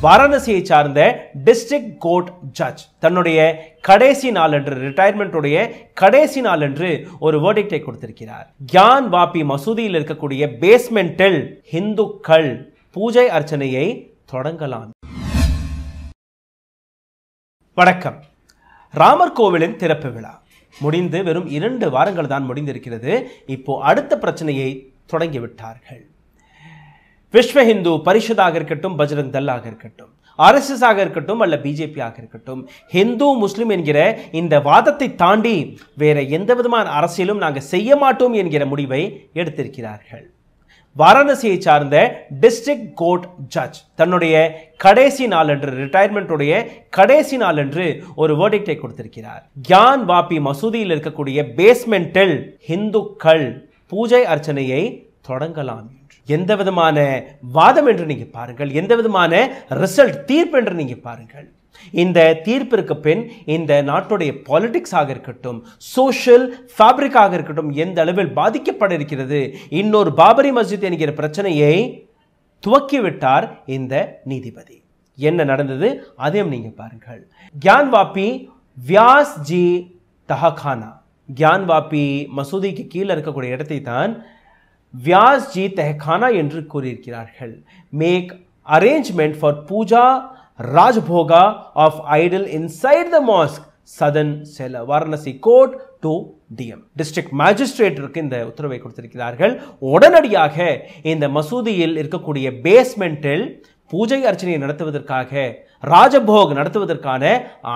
வாரணசியை சார்ந்த district court judge தன்னுடைய கடைசி நாள் என்று ரிட்டையர்மெண்ட்டுடைய கடைசி நாள் என்று ஒரு வேர்டிக்டை கொடுத்திருக்கிறார் கியான் வாபி மசூதியில் இருக்கக்கூடிய பேஸ்மெண்டில் இந்துக்கள் பூஜை அர்ச்சனையை தொடங்கலாம் வணக்கம் ராமர் கோவிலின் திறப்பு விழா முடிந்து வெறும் இரண்டு வாரங்கள் தான் முடிந்திருக்கிறது இப்போ அடுத்த பிரச்சனையை தொடங்கிவிட்டார்கள் விஸ்வ ஹிந்து பரிஷதாக இருக்கட்டும் பஜ்ரங் ஆக இருக்கட்டும் ஆக இருக்கட்டும் அல்ல பிஜேபியாக இருக்கட்டும் ஹிந்து முஸ்லீம் என்கிற இந்த வாதத்தை தாண்டி வேற எந்த விதமான அரசியலும் நாங்கள் செய்ய மாட்டோம் என்கிற முடிவை எடுத்திருக்கிறார்கள் வாரணாசியை சார்ந்த டிஸ்ட்ரிக்ட் கோர்ட் ஜட்ஜ் தன்னுடைய கடைசி நாள் என்று ரிட்டையர்மெண்ட்டுடைய கடைசி நாள் என்று ஒரு வேர்டிக்டை கொடுத்திருக்கிறார் கியான் வாபி மசூதியில் இருக்கக்கூடிய பேஸ்மெண்டில் ஹிந்துக்கள் பூஜை அர்ச்சனையை தொடங்கலாம் எந்த விதமான வாதம் என்று நீங்க பாருங்கள் எந்த விதமான ரிசல்ட் தீர்ப்பு என்று நீங்க பாருங்கள் இந்த தீர்ப்பிற்கு பின் இந்த நாட்டுடைய ஆக இருக்கட்டும் சோஷியல் ஃபேப்ரிக்காக இருக்கட்டும் எந்த அளவில் பாதிக்கப்பட இருக்கிறது இன்னொரு பாபரி மஸ்ஜித் என்கிற பிரச்சனையை துவக்கிவிட்டார் இந்த நீதிபதி என்ன நடந்தது அதையும் நீங்கள் பாருங்கள் கியான் வாபி வியாஸ் ஜி தஹானா கியான் வாபி மசூதிக்கு கீழே இருக்கக்கூடிய இடத்தை தான் வியாஸ் ஜி தஹானா என்று கூறியிருக்கிறார்கள் make arrangement for puja rajbhoga of idol inside the mosque சதன் செல Varanasi court to DM district மேஜிஸ்ட்ரேட்டிற்கு இந்த உத்தரவை கொடுத்திருக்கிறார்கள் உடனடியாக இந்த மசூதியில் இருக்கக்கூடிய பேஸ்மெண்ட்டில் பூஜை அர்ச்சனையை நடத்துவதற்காக ராஜபோக் நடத்துவதற்கான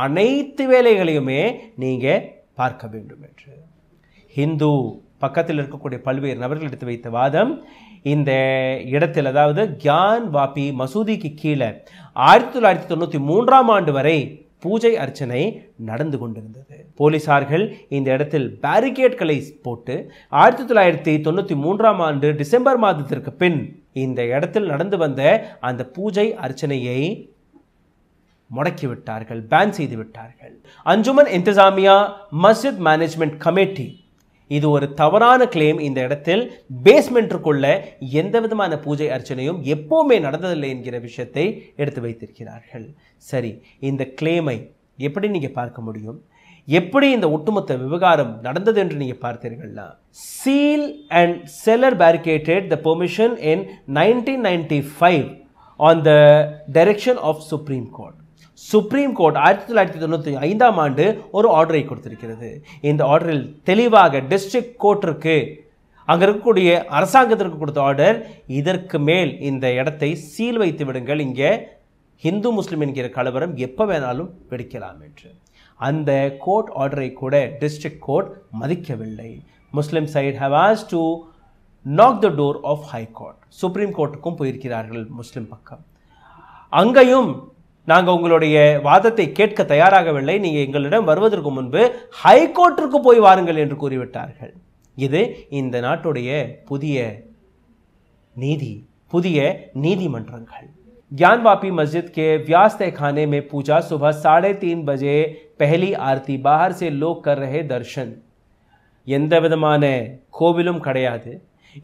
அனைத்து வேலைகளையுமே நீங்கள் பார்க்க வேண்டும் என்று ஹிந்து பக்கத்தில் இருக்கக்கூடிய பல்வேறு நபர்கள் எடுத்து வைத்த வாதம் இந்த இடத்தில் அதாவது கியான் வாபி மசூதிக்கு கீழே ஆயிரத்தி தொள்ளாயிரத்தி தொண்ணூற்றி மூன்றாம் ஆண்டு வரை பூஜை அர்ச்சனை நடந்து கொண்டிருந்தது போலீசார்கள் இந்த இடத்தில் பேரிகேட்களை போட்டு ஆயிரத்தி தொள்ளாயிரத்தி தொண்ணூற்றி மூன்றாம் ஆண்டு டிசம்பர் மாதத்திற்கு பின் இந்த இடத்தில் நடந்து வந்த அந்த பூஜை அர்ச்சனையை முடக்கிவிட்டார்கள் பேன் செய்து விட்டார்கள் அஞ்சுமன் இன்திசாமியா மஸ்ஜித் மேனேஜ்மெண்ட் கமிட்டி இது ஒரு தவறான கிளைம் இந்த இடத்தில் பேஸ்மெண்ட்டுக்குள்ள எந்த விதமான பூஜை அர்ச்சனையும் எப்போவுமே நடந்ததில்லை என்கிற விஷயத்தை எடுத்து வைத்திருக்கிறார்கள் சரி இந்த கிளைமை எப்படி நீங்கள் பார்க்க முடியும் எப்படி இந்த ஒட்டுமொத்த விவகாரம் நடந்தது என்று நீங்கள் பார்த்தீர்கள்னா seal and cellar barricaded the permission in nineteen ninety five on the direction of Supreme Court Supreme Court ஆயிரத்தி தொள்ளாயிரத்தி தொண்ணூற்றி ஐந்தாம் ஆண்டு ஒரு ஆர்டரை கொடுத்திருக்கிறது இந்த ஆர்டரில் தெளிவாக டிஸ்ட்ரிக் கோர்ட்டிற்கு அங்கே இருக்கக்கூடிய அரசாங்கத்திற்கு கொடுத்த ஆர்டர் இதற்கு மேல் இந்த இடத்தை சீல் வைத்து விடுங்கள் இங்கே ஹிந்து முஸ்லீம் என்கிற கலவரம் எப்போ வேணாலும் வெடிக்கலாம் என்று அந்த கோர்ட் ஆர்டரை கூட டிஸ்ட்ரிக்ட் கோர்ட் மதிக்கவில்லை Muslim side have has to knock the door of High Court Supreme கோர்ட்டுக்கும் போயிருக்கிறார்கள் முஸ்லீம் பக்கம் அங்கேயும் நாங்கள் உங்களுடைய வாதத்தை கேட்க தயாராகவில்லை நீங்கள் எங்களிடம் வருவதற்கு முன்பு ஹைகோர்ட்டிற்கு போய் வாருங்கள் என்று கூறிவிட்டார்கள் இது இந்த நாட்டுடைய புதிய நீதி புதிய நீதிமன்றங்கள் ज्ञान वापी मस्जिद के व्यास तहखाने में पूजा सुबह साढ़े तीन बजे पहली आरती बाहर से लोग कर रहे எந்த விதமான கோவிலும் கிடையாது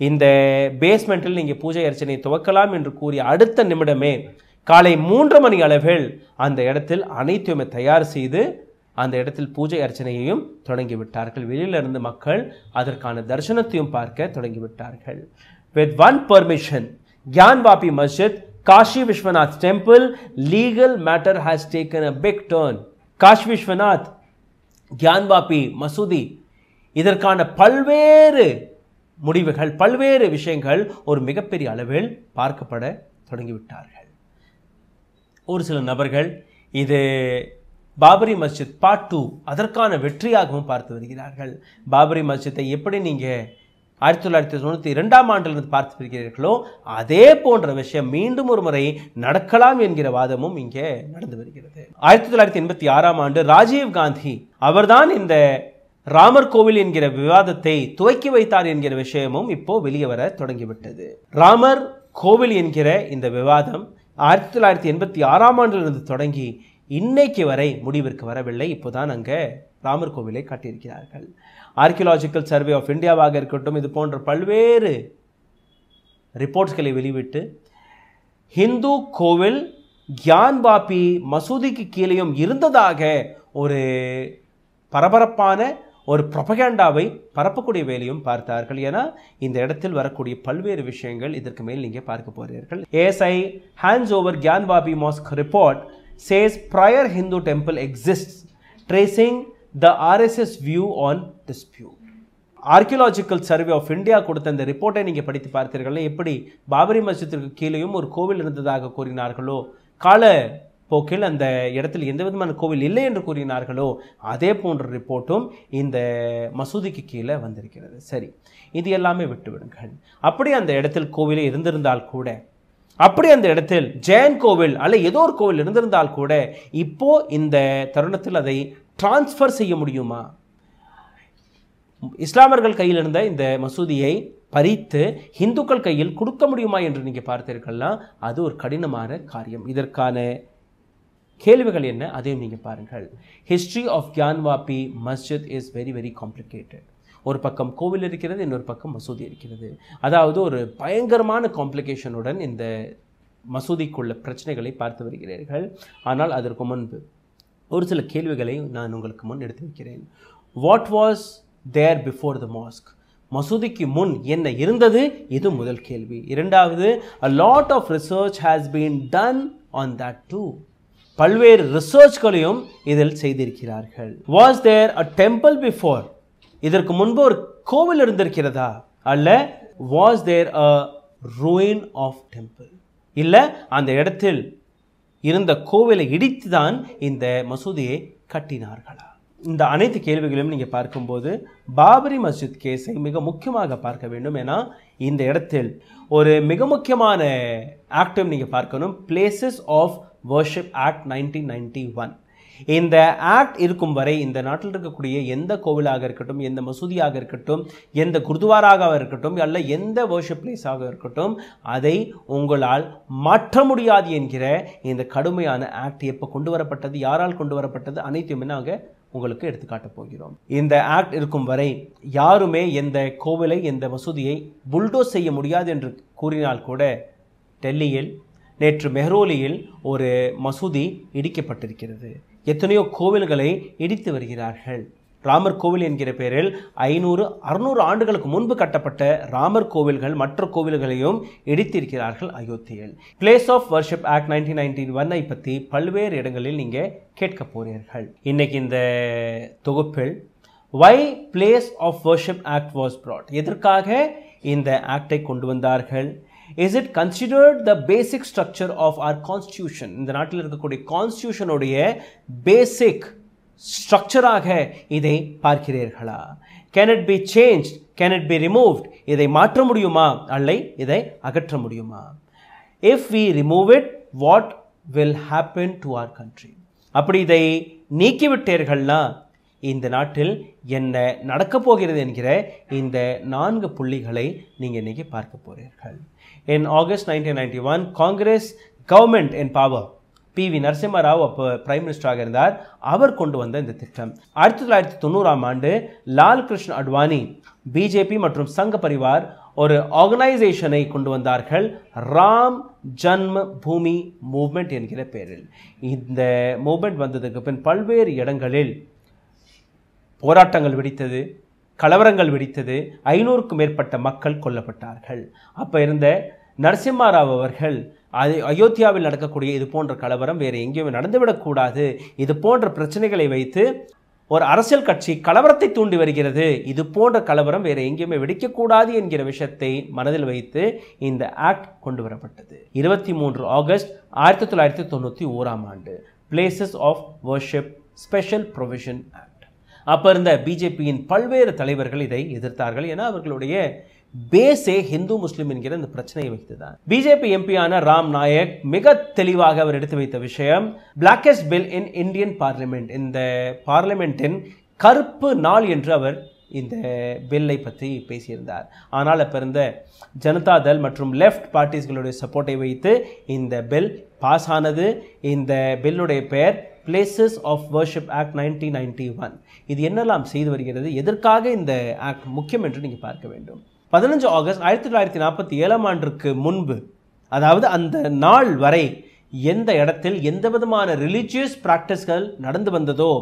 இந்த பேஸ்மெண்ட்டில் நீங்கள் பூஜை அர்ச்சனை துவக்கலாம் என்று கூறிய அடுத்த நிமிடமே காலை மூன்று மணி அளவில் அந்த இடத்தில் அனைத்துமே தயார் செய்து அந்த இடத்தில் பூஜை அர்ச்சனையையும் தொடங்கிவிட்டார்கள் வெளியிலிருந்து மக்கள் அதற்கான தரிசனத்தையும் பார்க்க தொடங்கிவிட்டார்கள் with one permission Gyanvapi Masjid Kashi Vishwanath temple legal matter has taken a big turn Kashi Vishwanath Gyanvapi மசூதி இதற்கான பல்வேறு முடிவுகள் பல்வேறு விஷயங்கள் ஒரு மிகப்பெரிய அளவில் பார்க்கப்பட தொடங்கிவிட்டார்கள் ஒரு சில நபர்கள் இது பாபரி மஸ்ஜித் பார்ட் டூ அதற்கான வெற்றியாகவும் பார்த்து வருகிறார்கள் பாபரி மஸ்ஜித்தை எப்படி நீங்கள் ஆயிரத்தி தொள்ளாயிரத்தி தொண்ணூற்றி இரண்டாம் ஆண்டிலிருந்து பார்த்து வருகிறீர்களோ அதே போன்ற விஷயம் மீண்டும் ஒரு முறை நடக்கலாம் என்கிற வாதமும் இங்கே நடந்து வருகிறது ஆயிரத்தி தொள்ளாயிரத்தி எண்பத்தி ஆறாம் ஆண்டு ராஜீவ் காந்தி அவர்தான் இந்த ராமர் கோவில் என்கிற விவாதத்தை துவக்கி வைத்தார் என்கிற விஷயமும் இப்போ வெளியே வர தொடங்கிவிட்டது ராமர் கோவில் என்கிற இந்த விவாதம் ஆயிரத்தி தொள்ளாயிரத்தி எண்பத்தி ஆறாம் ஆண்டிலிருந்து தொடங்கி இன்னைக்கு வரை முடிவிற்கு வரவில்லை இப்போ தான் அங்கே ராமர் கோவிலை காட்டியிருக்கிறார்கள் ஆர்கியலாஜிக்கல் சர்வே ஆஃப் இந்தியாவாக இருக்கட்டும் இது போன்ற பல்வேறு ரிப்போர்ட்ஸ்களை வெளிவிட்டு ஹிந்து கோவில் கியான் பாபி மசூதிக்கு கீழேயும் இருந்ததாக ஒரு பரபரப்பான ஒரு ப்ரொபகேண்டாவை பரப்பக்கூடிய வேலையும் பார்த்தார்கள் ஏன்னா இந்த இடத்தில் வரக்கூடிய பல்வேறு விஷயங்கள் இதற்கு மேல் நீங்கள் பார்க்க போகிறீர்கள் ASI hands over Gyanvapi mosque report says prior Hindu temple exist tracing the RSS view on dispute archaeological survey of India கொடுத்த அந்த ரிப்போர்ட்டை நீங்கள் படித்து பார்த்தீர்கள் எப்படி பாபரி மஸ்ஜித்திற்கு கீழேயும் ஒரு கோவில் இருந்ததாக கூறினார்களோ கால போக்கில் அந்த இடத்தில் எந்த விதமான கோவில் இல்லை என்று கூறினார்களோ அதே போன்ற ரிப்போர்ட்டும் இந்த மசூதிக்கு கீழே வந்திருக்கிறது சரி இது எல்லாமே விட்டுவிடுங்கள் அப்படி அந்த இடத்தில் கோவிலே இருந்திருந்தால் கூட அப்படி அந்த இடத்தில் ஜெயன் கோவில் அல்ல ஏதோ ஒரு கோவில் இருந்திருந்தால் கூட இப்போ இந்த தருணத்தில் அதை டிரான்ஸ்ஃபர் செய்ய முடியுமா இஸ்லாமர்கள் கையில் இருந்த இந்த மசூதியை பறித்து இந்துக்கள் கையில் கொடுக்க முடியுமா என்று நீங்கள் பார்த்தீர்கள்னா அது ஒரு கடினமான காரியம் இதற்கான கேள்விகள் என்ன அதையும் நீங்கள் பாருங்கள் history of Gyanvapi Masjid is very very complicated ஒரு பக்கம் கோவில் இருக்கிறது இன்னொரு பக்கம் மசூதி இருக்கிறது அதாவது ஒரு பயங்கரமான காம்ப்ளிகேஷனுடன் இந்த மசூதிக்குள்ள பிரச்சனைகளை பார்த்து வருகிறீர்கள் ஆனால் அதற்கு முன்பு ஒரு சில கேள்விகளை நான் உங்களுக்கு முன் எடுத்து வைக்கிறேன் what was there before the mosque மசூதிக்கு முன் என்ன இருந்தது இது முதல் கேள்வி இரண்டாவது a lot of research has been done on that too பல்வேறு ரிசர்ச்களையும் இதில் செய்திருக்கிறார்கள் was there a temple before இதற்கு முன்பு ஒரு கோவில் இருந்திருக்கிறதா அல்ல was there a ruin of temple இல்லை அந்த இடத்தில் இருந்த கோவிலை இடித்து தான் இந்த மசூதியை கட்டினார்களா இந்த அனைத்து கேள்விகளையும் நீங்கள் பார்க்கும்போது பாபரி மஸ்ஜித் கேஸை மிக முக்கியமாக பார்க்க வேண்டும் ஏன்னா இந்த இடத்தில் ஒரு மிக முக்கியமான ஆக்டிவ் நீங்கள் பார்க்கணும் places of worship act nineteen ninety one இந்த ஆக்ட் இருக்கும் வரை இந்த நாட்டில் இருக்கக்கூடிய எந்த கோவிலாக இருக்கட்டும் எந்த மசூதியாக இருக்கட்டும் எந்த குருத்வாராக இருக்கட்டும் அல்ல எந்த வர்ஷிப் பிளேஸாக இருக்கட்டும் அதை உங்களால் மாற்ற முடியாது என்கிற இந்த கடுமையான ஆக்ட் எப்போ கொண்டு வரப்பட்டது யாரால் கொண்டு வரப்பட்டது அனைத்துமே நாங்கள் உங்களுக்கு எடுத்துக்காட்ட போகிறோம் இந்த ஆக்ட் இருக்கும் வரை யாருமே எந்த கோவிலை எந்த மசூதியை புல்டோஸ் செய்ய முடியாது என்று கூறினால் கூட டெல்லியில் நேற்று மெஹ்ரோலியில் ஒரு மசூதி இடிக்கப்பட்டிருக்கிறது எத்தனையோ கோவில்களை இடித்து வருகிறார்கள் ராமர் கோவில் என்கிற பெயரில் ஐநூறு அறுநூறு ஆண்டுகளுக்கு முன்பு கட்டப்பட்ட ராமர் கோவில்கள் மற்ற கோவில்களையும் இடித்திருக்கிறார்கள் அயோத்தியில் place of worship act nineteen nineteen ஒன்னை பற்றி பல்வேறு இடங்களில் நீங்கள் கேட்க போகிறீர்கள் இன்னைக்கு இந்த தொகுப்பில் why place of worship act was brought எதற்காக இந்த ஆக்டை கொண்டு வந்தார்கள் is it considered the basic structure of our constitution இந்த நாட்டில் இருக்கக்கூடிய கான்ஸ்டியூஷனுடைய பேசிக் ஸ்ட்ரக்சராக இதை பார்க்கிறீர்களா can it be change can it be removed இதை மாற்ற முடியுமா அல்லை இதை அகற்ற முடியுமா if we remove it what will happen to our country அப்படி இதை நீக்கிவிட்டீர்கள்னா இந்த நாட்டில் என்ன நடக்கப் போகிறது என்கிற இந்த நான்கு புள்ளிகளை நீங்கள் இன்றைக்கி பார்க்க போகிறீர்கள் in August nineteen ninety one Congress government in power P V Narasimha Rao அப்போ பிரைம் மினிஸ்டராக இருந்தார் அவர் கொண்டு வந்த இந்த திட்டம் ஆயிரத்தி தொள்ளாயிரத்தி தொண்ணூறாம் ஆண்டு லால் கிருஷ்ண அட்வானி பிஜேபி மற்றும் சங்க பரிவார் ஒரு ஆர்கனைசேஷனை கொண்டு வந்தார்கள் ராம் ஜன்ம பூமி மூவ்மெண்ட் என்கிற பெயரில் இந்த மூவ்மெண்ட் வந்ததுக்கு பின் பல்வேறு இடங்களில் போராட்டங்கள் வெடித்தது கலவரங்கள் வெடித்தது ஐநூறுக்கும் மேற்பட்ட மக்கள் கொல்லப்பட்டார்கள் அப்போ இருந்த நரசிம்மராவ் அவர்கள் அது அயோத்தியாவில் நடக்கக்கூடிய இது போன்ற கலவரம் வேறு எங்கேயுமே நடந்துவிடக்கூடாது இது போன்ற பிரச்சனைகளை வைத்து ஒரு அரசியல் கட்சி கலவரத்தை தூண்டி வருகிறது இது போன்ற கலவரம் வேறு எங்கேயுமே வெடிக்கக்கூடாது என்கிற விஷயத்தை மனதில் வைத்து இந்த ஆக்ட் கொண்டு வரப்பட்டது இருபத்தி மூன்று ஆகஸ்ட் ஆயிரத்தி தொள்ளாயிரத்தி தொண்ணூற்றி ஓராம் ஆண்டு places of worship special provision act அப்போ இருந்த பிஜேபியின் பல்வேறு தலைவர்கள் இதை எதிர்த்தார்கள் ஏன்னா அவர்களுடைய பேஸே ஹிந்து முஸ்லீம் என்கிற இந்த பிரச்சனையை வைத்து தான் பிஜேபி எம்பியான ராம் நாயக் மிக தெளிவாக அவர் எடுத்து வைத்த விஷயம் blackest bill in Indian parliament இந்த பார்லிமெண்ட்டின் கருப்பு நாள் என்று அவர் இந்த பில்லை பற்றி பேசியிருந்தார் ஆனால் அப்போ இருந்த ஜனதா தள் மற்றும் லெஃப்ட் பார்ட்டிஸ்களுடைய சப்போர்ட்டை வைத்து இந்த பில் பாஸ் ஆனது இந்த பில்லுடைய பெயர் places of worship act nineteen ninety one இது என்னெல்லாம் செய்து வருகிறது எதற்காக இந்த ஆக்ட் முக்கியம் என்று நீங்கள் பார்க்க வேண்டும் பதினஞ்சு ஆகஸ்ட் ஆயிரத்தி தொள்ளாயிரத்தி நாற்பத்தி ஏழாம் ஆண்டுக்கு முன்பு அதாவது அந்த நாள் வரை எந்த இடத்தில் எந்த விதமான ரிலீஜியஸ் ப்ராக்டிஸ்கள் நடந்து வந்ததோ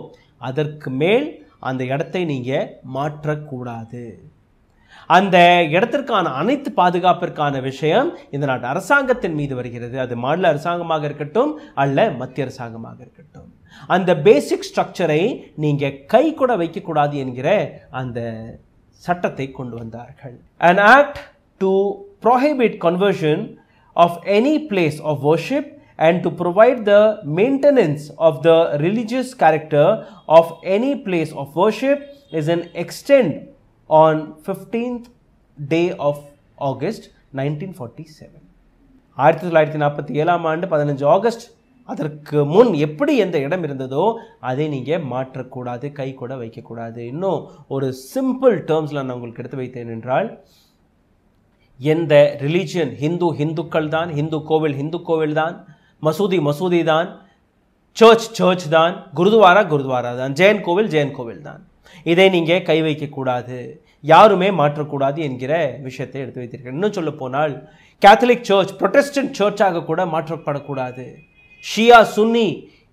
அதற்கு மேல் அந்த இடத்தை நீங்கள் மாற்றக்கூடாது அந்த இடத்திற்கான அனைத்து பாதுகாப்பிற்கான விஷயம் இந்த நாட்டு அரசாங்கத்தின் மீது வருகிறது அது மாநில அரசாங்கமாக இருக்கட்டும் அல்ல மத்திய அரசாங்கமாக இருக்கட்டும் அந்த பேசிக் ஸ்ட்ரக்சரை நீங்கள் கை கூட வைக்கக்கூடாது என்கிற அந்த சட்டத்தை கொண்டு வந்தார்கள் an act to prohibit conversion of any place of worship and to provide the maintenance of the religious character of any place of worship is an extent on 15th day of August nineteen forty seven ஆயிரத்தி தொள்ளாயிரத்தி நாற்பத்தி ஏழாம் ஆண்டு பதினஞ்சு August அதற்கு முன் எப்படி எந்த இடம் இருந்ததோ அதை நீங்கள் மாற்றக்கூடாது கை கூட வைக்கக்கூடாது இன்னும் ஒரு சிம்பிள் டேர்ம்ஸில் நான் உங்களுக்கு எடுத்து வைத்தேன் என்றால் எந்த ரிலீஜியன் ஹிந்து ஹிந்துக்கள் தான் ஹிந்து கோவில் ஹிந்து கோவில் தான் மசூதி மசூதி தான் சர்ச் சர்ச் தான் குருத்வாரா குருத்வாரா தான் ஜெயன் கோவில் ஜெயன் கோவில் தான் இதை நீங்கள் கை வைக்கக்கூடாது யாருமே மாற்றக்கூடாது என்கிற விஷயத்தை எடுத்து வைத்திருக்கிறேன் இன்னும் சொல்ல போனால் கேத்தலிக் சர்ச் ப்ரொட்டஸ்டன்ட் சர்ச்சாக கூட மாற்றப்படக்கூடாது ஷியா சுன்னி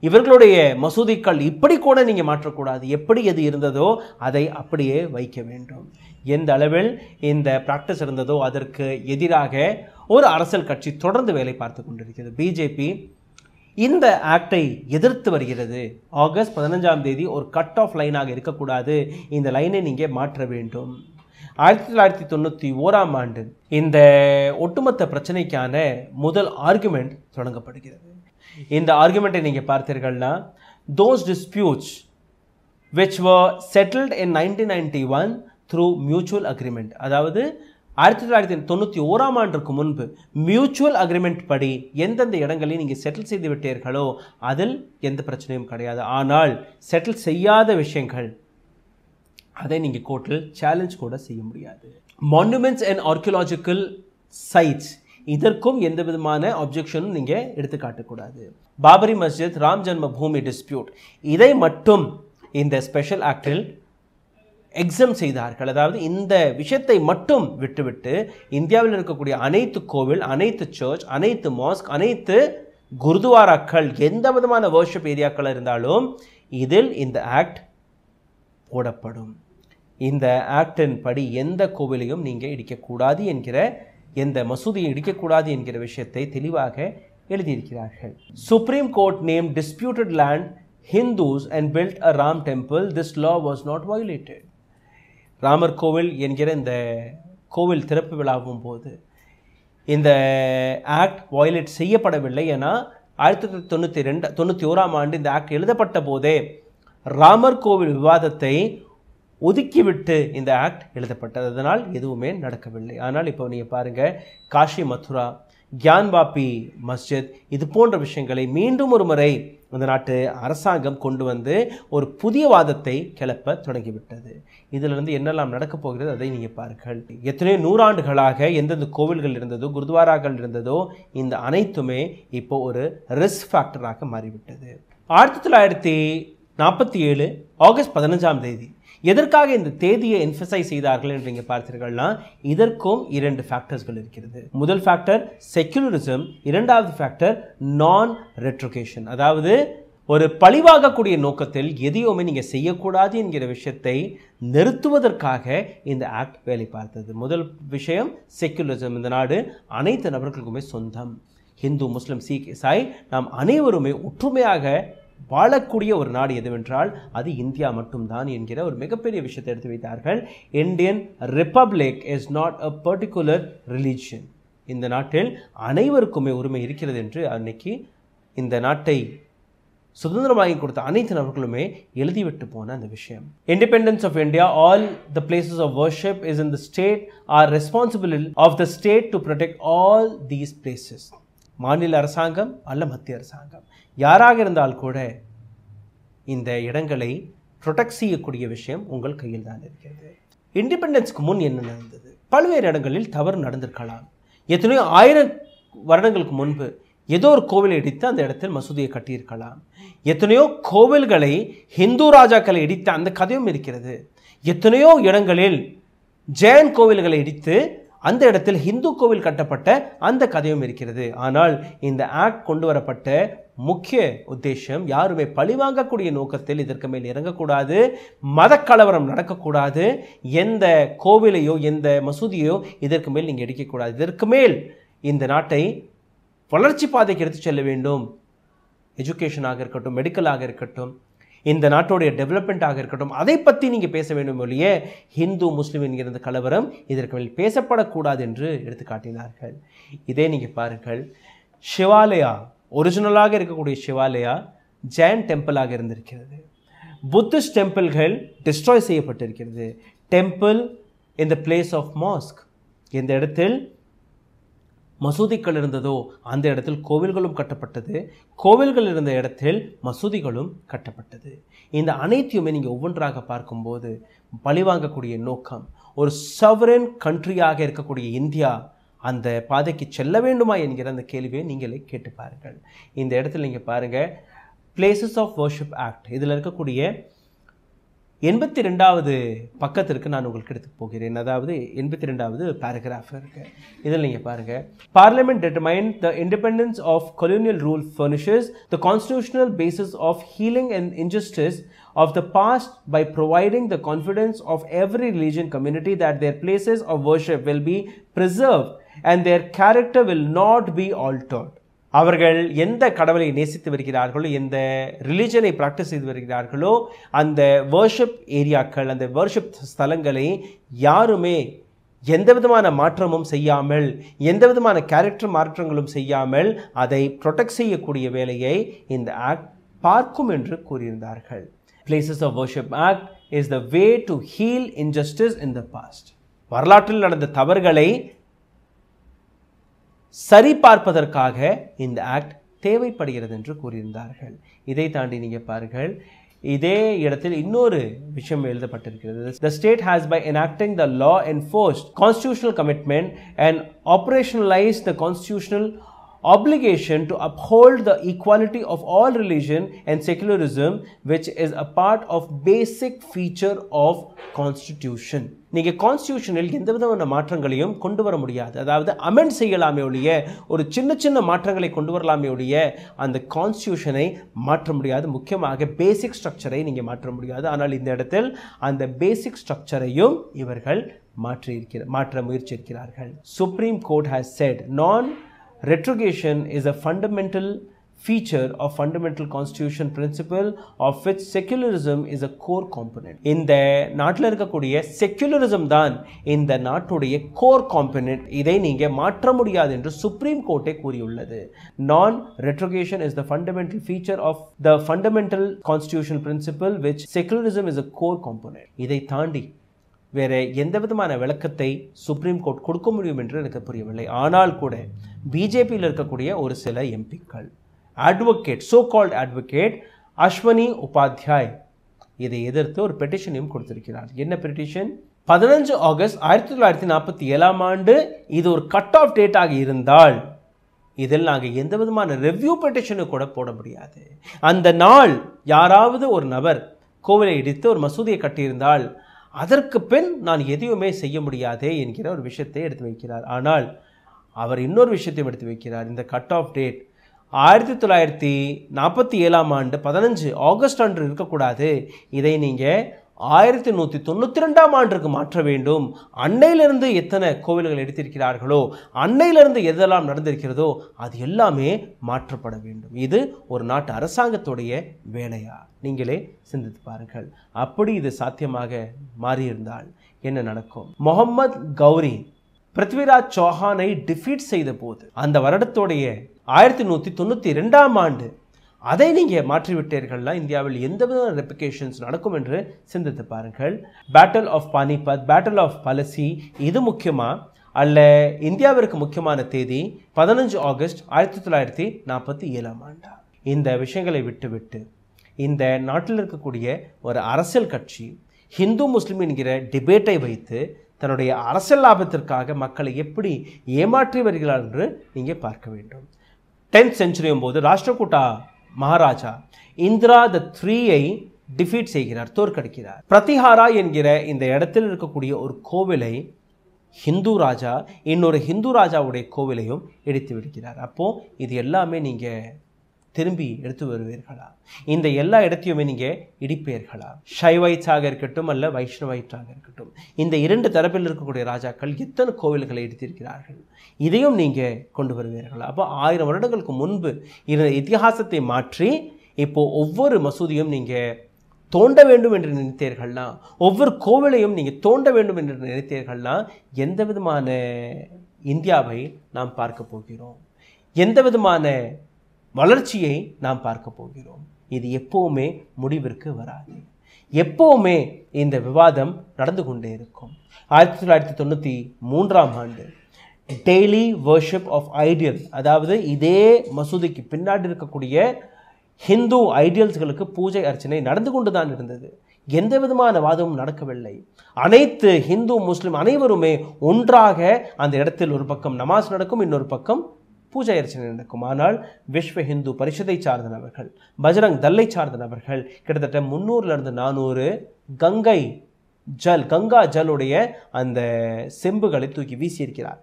இவர்களுடைய மசூதிக்கள் இப்படி கூட நீங்கள் மாற்றக்கூடாது எப்படி எது இருந்ததோ அதை அப்படியே வைக்க வேண்டும் எந்த அளவில் இந்த ப்ராக்டிஸ் இருந்ததோ அதற்கு எதிராக ஒரு அரசியல் கட்சி தொடர்ந்து வேலை பார்த்து கொண்டிருக்கிறது பிஜேபி இந்த ஆக்டை எதிர்த்து வருகிறது ஆகஸ்ட் பதினஞ்சாம் தேதி ஒரு கட் ஆஃப் லைனாக இருக்கக்கூடாது இந்த லைனை நீங்கள் மாற்ற வேண்டும் ஆயிரத்தி தொள்ளாயிரத்தி தொண்ணூற்றி ஓராம் ஆண்டு இந்த ஒட்டுமொத்த பிரச்சனைக்கான முதல் ஆர்குமெண்ட் தொடங்கப்படுகிறது இந்த ஆர்குமெண்ட்டை நீங்கள் பார்த்தீர்கள்னா those disputes which were settled in nineteen ninety one through mutual agreement அதாவது ஆயிரத்தி தொள்ளாயிரத்தி தொண்ணூற்றி ஓராம் ஆண்டுக்கு முன்பு மியூச்சுவல் அக்ரிமெண்ட் படி எந்தெந்த இடங்களில் நீங்கள் செட்டில் செய்து விட்டீர்களோ அதில் எந்த பிரச்சனையும் கிடையாது ஆனால் செட்டில் செய்யாத விஷயங்கள் அதை நீங்கள் கோர்ட்டில் சேலஞ்ச் கூட செய்ய முடியாது மானுமெண்ட்ஸ் அண்ட் ஆர்கியலாஜிக்கல் சைட்ஸ் இதற்கும் எந்த விதமான அப்ஜெக்ஷனும் நீங்கள் எடுத்துக்காட்டக்கூடாது பாபரி மஸ்ஜித் ராம் ஜென்ம பூமி டிஸ்பியூட் இதை மட்டும் இந்த ஸ்பெஷல் ஆக்டில் எக்ஸம் செய்தார்கள் அதாவது இந்த விஷயத்தை மட்டும் விட்டுவிட்டு இந்தியாவில் இருக்கக்கூடிய அனைத்து கோவில் அனைத்து சர்ச் அனைத்து மாஸ்க் அனைத்து குருதுவாராக்கள் எந்த விதமான வேர்ஷிப் ஏரியாக்கள் இருந்தாலும் இதில் இந்த ஆக்ட் போடப்படும் இந்த ஆக்டின் படி எந்த கோவிலையும் நீங்கள் இடிக்கக்கூடாது என்கிற எந்த மசூதியை இடிக்கக்கூடாது என்கிற விஷயத்தை தெளிவாக எழுதியிருக்கிறார்கள் Supreme Court name disputed land Hindus and build a Ram temple this law was not violated ராமர் கோவில் என்கிற இந்த கோவில் திறப்பு விழாவும் போது இந்த ஆக்ட் வயலேட் செய்யப்படவில்லை என ஆயிரத்தி தொள்ளாயிரத்தி தொண்ணூற்றி ரெண்டு தொண்ணூற்றி ஓராம் ஆண்டு இந்த ஆக்ட் எழுதப்பட்ட போதே ராமர் கோவில் விவாதத்தை ஒதுக்கிவிட்டு இந்த ஆக்ட் எழுதப்பட்டது அதனால் எதுவுமே நடக்கவில்லை ஆனால் இப்போ நீங்கள் பாருங்கள் காஷி கியான் பாபி மஸ்ஜித் இது போன்ற விஷயங்களை மீண்டும் ஒரு முறை இந்த நாட்டு அரசாங்கம் கொண்டு வந்து ஒரு புதிய வாதத்தை கிளப்ப தொடங்கிவிட்டது இதிலிருந்து என்னெல்லாம் நடக்கப் போகிறது அதை நீங்கள் பாருங்கள் எத்தனையோ நூறாண்டுகளாக எந்தெந்த கோவில்கள் இருந்ததோ குருத்வாராக்கள் இருந்ததோ இந்த அனைத்துமே இப்போ ஒரு ரிஸ்க் ஃபேக்டராக மாறிவிட்டது ஆயிரத்தி தொள்ளாயிரத்தி நாற்பத்தி ஏழு ஆகஸ்ட் பதினஞ்சாம் தேதி எதற்காக இந்த தேதியை என்பசைஸ் செய்தார்கள் என்று நீங்கள் பார்த்தீர்கள்னா இதற்கும் இரண்டு ஃபேக்டர்ஸ்கள் இருக்கிறது முதல் ஃபேக்டர் செக்யூலரிசம் இரண்டாவது ஃபேக்டர் நான் ரெட்ரோகேஷன் அதாவது ஒரு பழிவாகக்கூடிய நோக்கத்தில் எதையுமே நீங்கள் செய்யக்கூடாது என்கிற விஷயத்தை நிறுத்துவதற்காக இந்த ஆக்ட் வேலை பார்த்தது முதல் விஷயம் செக்குலரிசம் இந்த நாடு அனைத்து நபர்களுக்குமே சொந்தம் ஹிந்து முஸ்லீம் சீக் இசாய் நாம் அனைவருமே ஒற்றுமையாக வாழக்கூடிய ஒரு நாடு எதுவென்றால் அது இந்தியா மட்டும்தான் என்கிற ஒரு மிகப்பெரிய விஷயத்தை எடுத்து வைத்தார்கள் Indian republic is not a particular religion இந்த நாட்டில் அனைவருக்குமே உரிமை இருக்கிறது என்று அன்னைக்கு இந்த நாட்டை சுதந்திரமாகி கொடுத்த அனைத்து நபர்களுமே எழுதிவிட்டு போன அந்த விஷயம் independence of India all the places of worship is in the state are responsible of the state to protect all these places மாநில அரசாங்கம் அல்ல மத்திய அரசாங்கம் யாராக இருந்தால் கூட இந்த இடங்களை ப்ரொடெக்ட் செய்யக்கூடிய விஷயம் உங்கள் கையில் தான் இருக்கிறது இண்டிபெண்டன்ஸ்க்கு முன் என்ன நடந்தது பல்வேறு இடங்களில் தவறு நடந்திருக்கலாம் எத்தனையோ ஆயிரம் வருடங்களுக்கு முன்பு ஏதோ ஒரு கோவிலை இடித்து அந்த இடத்தில் மசூதியை கட்டியிருக்கலாம் எத்தனையோ கோவில்களை ஹிந்து ராஜாக்களை இடித்த அந்த கதையும் இருக்கிறது எத்தனையோ இடங்களில் ஜெயன் கோவில்களை இடித்து அந்த இடத்தில் ஹிந்து கோவில் கட்டப்பட்ட அந்த கதையும் இருக்கிறது ஆனால் இந்த ஆக்ட் கொண்டு வரப்பட்ட முக்கிய உத்தேசம் யாருமே பழிவாங்கக்கூடிய நோக்கத்தில் இதற்கு மேல் இறங்கக்கூடாது மத கலவரம் நடக்கக்கூடாது எந்த கோவிலையோ எந்த மசூதியோ இதற்கு மேல் நீங்கள் எடுக்கக்கூடாது இதற்கு மேல் இந்த நாட்டை வளர்ச்சி பாதைக்கு எடுத்து செல்ல வேண்டும் எஜுகேஷனாக இருக்கட்டும் மெடிக்கலாக இருக்கட்டும் இந்த நாட்டோடைய டெவலப்மெண்ட்டாக இருக்கட்டும் அதை பற்றி நீங்கள் பேச வேண்டும் இல்லையே ஹிந்து முஸ்லீம் என்கிற கலவரம் இதற்கு மேல் பேசப்படக்கூடாது என்று எடுத்து காட்டினார்கள் இதே நீங்கள் பாருங்கள் சிவாலயா ஒரிஜினலாக இருக்கக்கூடிய சிவாலயா ஜெயன் டெம்பிளாக இருந்திருக்கிறது புத்திஸ்ட் டெம்பிள்கள் டிஸ்ட்ராய் செய்யப்பட்டிருக்கிறது temple in the place of mosque எந்த இடத்தில் மசூதிகள் இருந்ததோ அந்த இடத்தில் கோவில்களும் கட்டப்பட்டது கோவில்கள் இருந்த இடத்தில் மசூதிகளும் கட்டப்பட்டது இந்த அனைத்தையுமே நீங்கள் ஒவ்வொன்றாக பார்க்கும்போது பழிவாங்கக்கூடிய நோக்கம் ஒரு சவரன் கண்ட்ரியாக இருக்கக்கூடிய இந்தியா அந்த பாதைக்கு செல்ல வேண்டுமா என்கிற அந்த கேள்வியை நீங்களே கேட்டு பாருங்கள் இந்த இடத்துல நீங்கள் பாருங்கள் பிளேசஸ் ஆஃப் வர்ஷிப் ஆக்ட் இதில் இருக்கக்கூடிய எண்பத்தி ரெண்டாவது பக்கத்திற்கு நான் உங்களுக்கு எடுத்து போகிறேன் அதாவது எண்பத்தி ரெண்டாவது பேராகிராஃப் இருக்கு இதில் நீங்கள் பாருங்கள் parliament determine the independence of colonial rule furnishes the constitutional basis of healing and injustice of the past by providing the confidence of every religion community that their places of worship will be preserve and their character will not be altered அவர்கள் எந்த கடவுளை நேசித்து வருகிறார்களோ எந்த ரிலிஜனை practice செய்து வருகிறார்களோ அந்த worship ஏரியாக்கள் அந்த worship ஸ்தலங்களை யாருமே எந்த விதமான மாற்றமும் செய்யாமல் எந்த விதமான கேரக்டர் மாற்றங்களும் செய்யாமல் அதை ப்ரொடெக்ட் செய்யக்கூடிய வேலையை இந்த ஆக்ட் பார்க்கும் என்று கூறியிருந்தார்கள் places of worship act is the way to heal injustice in the past வரலாற்றில் நடந்த தவறுகளை சரிபார்ப்பதற்காக இந்த ஆக்ட் தேவைப்படுகிறது என்று கூறியிருந்தார்கள் இதை தாண்டி நீங்கள் பாருங்கள் இதே இடத்தில் இன்னொரு விஷயம் எழுதப்பட்டிருக்கிறது the state has by acting the law enforced constitutional commitment and operationalise the constitutional obligation to uphold the equality of all religion and secularism which is a part of basic feature of constitution நீங்கள் கான்ஸ்டியூஷனில் எந்த விதமான மாற்றங்களையும் கொண்டு வர முடியாது அதாவது amend செய்யலாமே ஒழிய ஒரு சின்ன சின்ன மாற்றங்களை கொண்டு வரலாமே ஒழிய அந்த கான்ஸ்டியூஷனை மாற்ற முடியாது முக்கியமாக பேசிக் ஸ்ட்ரக்சரை நீங்கள் மாற்ற முடியாது ஆனால் இந்த இடத்தில் அந்த பேசிக் ஸ்ட்ரக்சரையும் இவர்கள் மாற்றியிருக்கிற மாற்ற முயற்சி இருக்கிறார்கள் Supreme Court has set non Retrogation is a fundamental feature of fundamental constitution principle of which secularism is a core component. in the நாட்டில் இருக்கக்கூடிய secularism தான் இந்த நாட்டுடைய core component இதை நீங்க மாற்ற முடியாது என்று சுப்ரீம் கோர்ட்டே கூறியுள்ளது non retrogation is the fundamental feature of the fundamental constitutional principle which secularism is a core component இதை தாண்டி வேறு எந்த விதமான விளக்கத்தை சுப்ரீம் கோர்ட் கொடுக்க முடியும் என்று எனக்கு புரியவில்லை ஆனால் கூட பிஜேபியில் இருக்கக்கூடிய ஒரு சில எம்பிக்கள் advocate so called advocate Ashwini Upadhyay இதை எதிர்த்து ஒரு பெட்டிஷனையும் கொடுத்திருக்கிறார் என்ன பெட்டிஷன் பதினஞ்சு ஆகஸ்ட் ஆயிரத்தி தொள்ளாயிரத்தி நாற்பத்தி ஏழாம் ஆண்டு இது ஒரு கட் ஆஃப் டேட்டாக இருந்தால் இதில் நாங்கள் எந்த விதமான ரெவ்யூ பெட்டிஷனு கூட போட முடியாது அந்த நாள் யாராவது ஒரு நபர் கோவிலை இடித்து ஒரு மசூதியை கட்டியிருந்தால் அதற்கு பின் நான் எதையுமே செய்ய முடியாதே என்கிற ஒரு விஷயத்தை எடுத்து வைக்கிறார் ஆனால் அவர் இன்னொரு விஷயத்தையும் எடுத்து வைக்கிறார் இந்த கட் ஆஃப் டேட் ஆயிரத்தி தொள்ளாயிரத்தி நாற்பத்தி ஏழாம் ஆண்டு பதினஞ்சு ஆகஸ்ட் அன்று இருக்கக்கூடாது இதை நீங்கள் ஆயிரத்தி நூற்றி தொண்ணூற்றி ரெண்டாம் ஆண்டுக்கு மாற்ற வேண்டும் அன்னையிலிருந்து எத்தனை கோவில்கள் எடுத்திருக்கிறார்களோ அன்னையிலிருந்து எதெல்லாம் நடந்திருக்கிறதோ அது எல்லாமே மாற்றப்பட வேண்டும் இது ஒரு நாட்டு அரசாங்கத்துடைய வேலையா நீங்களே சிந்தித்து பாருங்கள் அப்படி இது சாத்தியமாக மாறியிருந்தால் என்ன நடக்கும் முகமது கௌரி பிருத்விராஜ் சௌஹானை டிஃபீட் செய்த போது அந்த வருடத்துடைய ஆயிரத்தி நூற்றி தொண்ணூற்றி ரெண்டாம் ஆண்டு அதை நீங்கள் மாற்றிவிட்டீர்கள்னா இந்தியாவில் எந்த விதமான ரெப்ளிகேஷன்ஸ் நடக்கும் என்று சிந்தித்து பாருங்கள் battle of Panipat battle of Plassey இது முக்கியமாக அல்ல இந்தியாவிற்கு முக்கியமான தேதி பதினஞ்சு ஆகஸ்ட் ஆயிரத்தி தொள்ளாயிரத்தி நாற்பத்தி ஏழாம் ஆண்டா இந்த விஷயங்களை விட்டுவிட்டு இந்த நாட்டில் இருக்கக்கூடிய ஒரு அரசியல் கட்சி ஹிந்து முஸ்லீம் என்கிற டிபேட்டை வைத்து தன்னுடைய அரசியல் லாபத்திற்காக மக்களை எப்படி ஏமாற்றி வருகிறார் என்று நீங்கள் பார்க்க வேண்டும் டென்த் செஞ்சுரியும் போது ராஷ்டிரகூட்டா மகாராஜா இந்திரா த த்ரீயை டிஃபீட் செய்கிறார் தோற்கடிக்கிறார் பிரதிஹாரா என்கிற இந்த இடத்தில் இருக்கக்கூடிய ஒரு கோவிலை ஹிந்து ராஜா இன்னொரு ஹிந்து ராஜாவுடைய கோவிலையும் இடித்து விடுகிறார் அப்போது இது எல்லாமே நீங்கள் திரும்பி எடுத்து வருவீர்களா இந்த எல்லா இடத்தையுமே நீங்கள் இடிப்பீர்களா ஷைவைட்ஸாக இருக்கட்டும் அல்ல வைஷ்ணவைட்ஸாக இருக்கட்டும் இந்த இரண்டு தரப்பில் இருக்கக்கூடிய ராஜாக்கள் எத்தனை கோவில்களை எடுத்திருக்கிறார்கள் இதையும் நீங்கள் கொண்டு வருவீர்களா அப்போ ஆயிரம் வருடங்களுக்கு முன்பு இந்த இத்திஹாசத்தை மாற்றி இப்போது ஒவ்வொரு மசூதியும் நீங்கள் தோண்ட வேண்டும் என்று நினைத்தீர்கள்னா ஒவ்வொரு கோவிலையும் நீங்கள் தோண்ட வேண்டும் என்று நினைத்தீர்கள்னா எந்த விதமான இந்தியாவை நாம் பார்க்க போகிறோம் எந்த விதமான வளர்ச்சியை நாம் பார்க்க போகிறோம் இது எப்போவுமே முடிவிற்கு வராது எப்போவுமே இந்த விவாதம் நடந்து கொண்டே இருக்கும் ஆயிரத்தி தொள்ளாயிரத்தி தொண்ணூற்றி மூன்றாம் ஆண்டு டெய்லி வர்ஷிப் ஆஃப் ஐடியல் அதாவது இதே மசூதிக்கு பின்னாடி இருக்கக்கூடிய ஹிந்து ஐடியல்ஸ்களுக்கு பூஜை அர்ச்சனை நடந்து கொண்டு தான் இருந்தது எந்த விதமான வாதமும் நடக்கவில்லை அனைத்து ஹிந்து முஸ்லிம் அனைவருமே ஒன்றாக அந்த இடத்தில் ஒரு பக்கம் நமாஸ் நடக்கும் இன்னொரு பக்கம் பூஜை அர்ச்சனை நடக்கும் ஆனால் விஸ்வ ஹிந்து பரிஷத்தை சார்ந்த நபர்கள் பஜரங் தல்லை சார்ந்த நபர்கள் கிட்டத்தட்ட முந்நூறுலேருந்து நானூறு கங்கை ஜல் கங்கா ஜலுடைய அந்த செம்புகளை தூக்கி வீசியிருக்கிறார்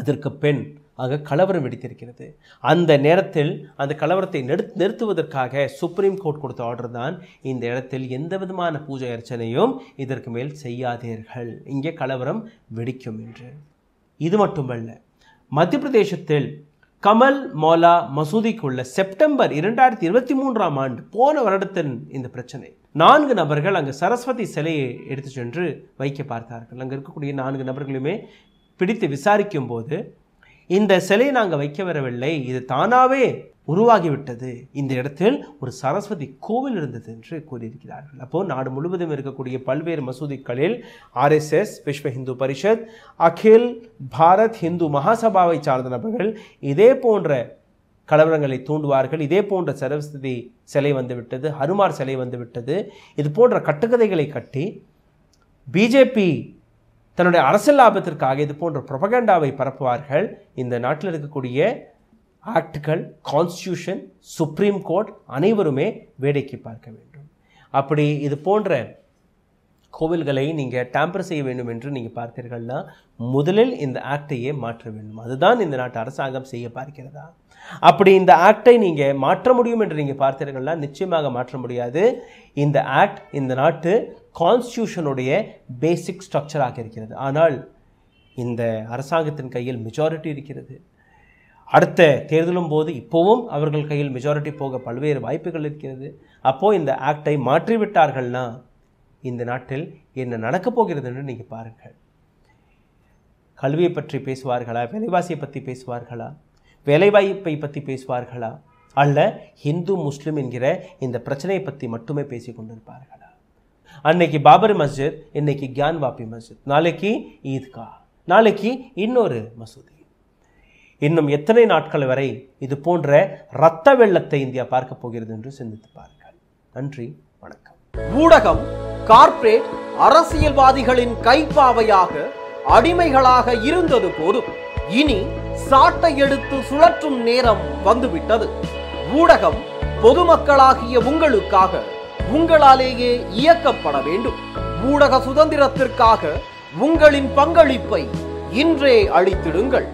அதற்கு பெண் ஆக கலவரம் வெடித்திருக்கிறது அந்த நேரத்தில் அந்த கலவரத்தை நெடு நிறுத்துவதற்காக சுப்ரீம் கோர்ட் கொடுத்த ஆர்டர் தான் இந்த இடத்தில் எந்த விதமான பூஜை அர்ச்சனையும் இதற்கு மேல் செய்யாதீர்கள் இங்கே கலவரம் வெடிக்கும் என்று இது மட்டுமல்ல மத்திய பிரதேசத்தில் கமல் மோலா மசூதிக்குள்ள செப்டம்பர் இரண்டாயிரத்தி இருபத்தி மூன்றாம் ஆண்டு போன வருடத்தின் இந்த பிரச்சனை நான்கு நபர்கள் அங்கு சரஸ்வதி சிலையை எடுத்து சென்று வைக்க பார்த்தார்கள் அங்கே இருக்கக்கூடிய நான்கு நபர்களுமே பிடித்து விசாரிக்கும் போது இந்த சிலையை நாங்கள் வைக்க வரவில்லை இது தானாகவே உருவாகிவிட்டது இந்த இடத்தில் ஒரு சரஸ்வதி கோவில் இருந்தது என்று கூறியிருக்கிறார்கள் அப்போது நாடு முழுவதும் இருக்கக்கூடிய பல்வேறு மசூதிகளில் ஆர்எஸ்எஸ் விஸ்வ ஹிந்து பரிஷத் அகில் பாரத் ஹிந்து மகாசபாவை சார்ந்த நபர்கள் இதே போன்ற கலவரங்களை தூண்டுவார்கள் இதே போன்ற சரஸ்வதி சிலை வந்துவிட்டது ஹருமார் சிலை வந்துவிட்டது இது போன்ற கட்டுக்கதைகளை கட்டி பிஜேபி தன்னுடைய அரசியல் லாபத்திற்காக இது போன்ற புரபகண்டாவை பரப்புவார்கள் இந்த நாட்டில் இருக்கக்கூடிய ஆக்டுகள் கான்ஸ்டியூஷன் சுப்ரீம் கோர்ட் அனைவருமே வேடிக்கை பார்க்க வேண்டும் அப்படி இது போன்ற கோவில்களை நீங்கள் டேம்பர் செய்ய வேண்டும் என்று நீங்கள் பார்த்தீர்கள்னா முதலில் இந்த ஆக்டையே மாற்ற வேண்டும் அதுதான் இந்த நாட்டு அரசாங்கம் செய்ய பார்க்கிறதா அப்படி இந்த ஆக்டை நீங்கள் மாற்ற முடியும் என்று நீங்கள் பார்த்தீர்கள்னா நிச்சயமாக மாற்ற முடியாது இந்த ஆக்ட் இந்த நாட்டு கான்ஸ்டியூஷனுடைய பேசிக் ஸ்ட்ரக்சராக இருக்கிறது ஆனால் இந்த அரசாங்கத்தின் கையில் மெஜாரிட்டி இருக்கிறது அடுத்த தேர்தலும் போது இப்போவும் அவர்கள் கையில் மெஜாரிட்டி போக பல்வேறு வாய்ப்புகள் இருக்கிறது அப்போது இந்த ஆக்டை மாற்றிவிட்டார்கள்னா இந்த நாட்டில் என்ன நடக்கப் போகிறது என்று நீங்கள் பாருங்கள் கல்வியை பற்றி பேசுவார்களா வேலைவாசியை பற்றி பேசுவார்களா வேலைவாய்ப்பை பற்றி பேசுவார்களா அல்ல ஹிந்து முஸ்லீம் என்கிற இந்த பிரச்சனையை பற்றி மட்டுமே பேசி கொண்டிருப்பார்களா அன்னைக்கு பாபர் மஸ்ஜித் இன்னைக்கு கியான் வாபி மஸ்ஜித் நாளைக்கு ஈத்கா நாளைக்கு இன்னொரு மசூதி இன்னும் எத்தனை நாட்கள் வரை இது போன்ற இரத்த வெள்ளத்தை இந்தியா பார்க்க போகிறது என்று சிந்தித்து பாருங்கள் நன்றி வணக்கம் ஊடகம் கார்ப்பரேட் அரசியல்வாதிகளின் கைப்பாவையாக அடிமைகளாக இருந்தது போதும் இனி சாட்டை எடுத்து சுழற்றும் நேரம் வந்துவிட்டது ஊடகம் பொதுமக்களாகிய உங்களுக்காக உங்களாலேயே இயக்கப்பட வேண்டும் ஊடக சுதந்திரத்திற்காக உங்களின் பங்களிப்பை இன்றே அளித்திடுங்கள்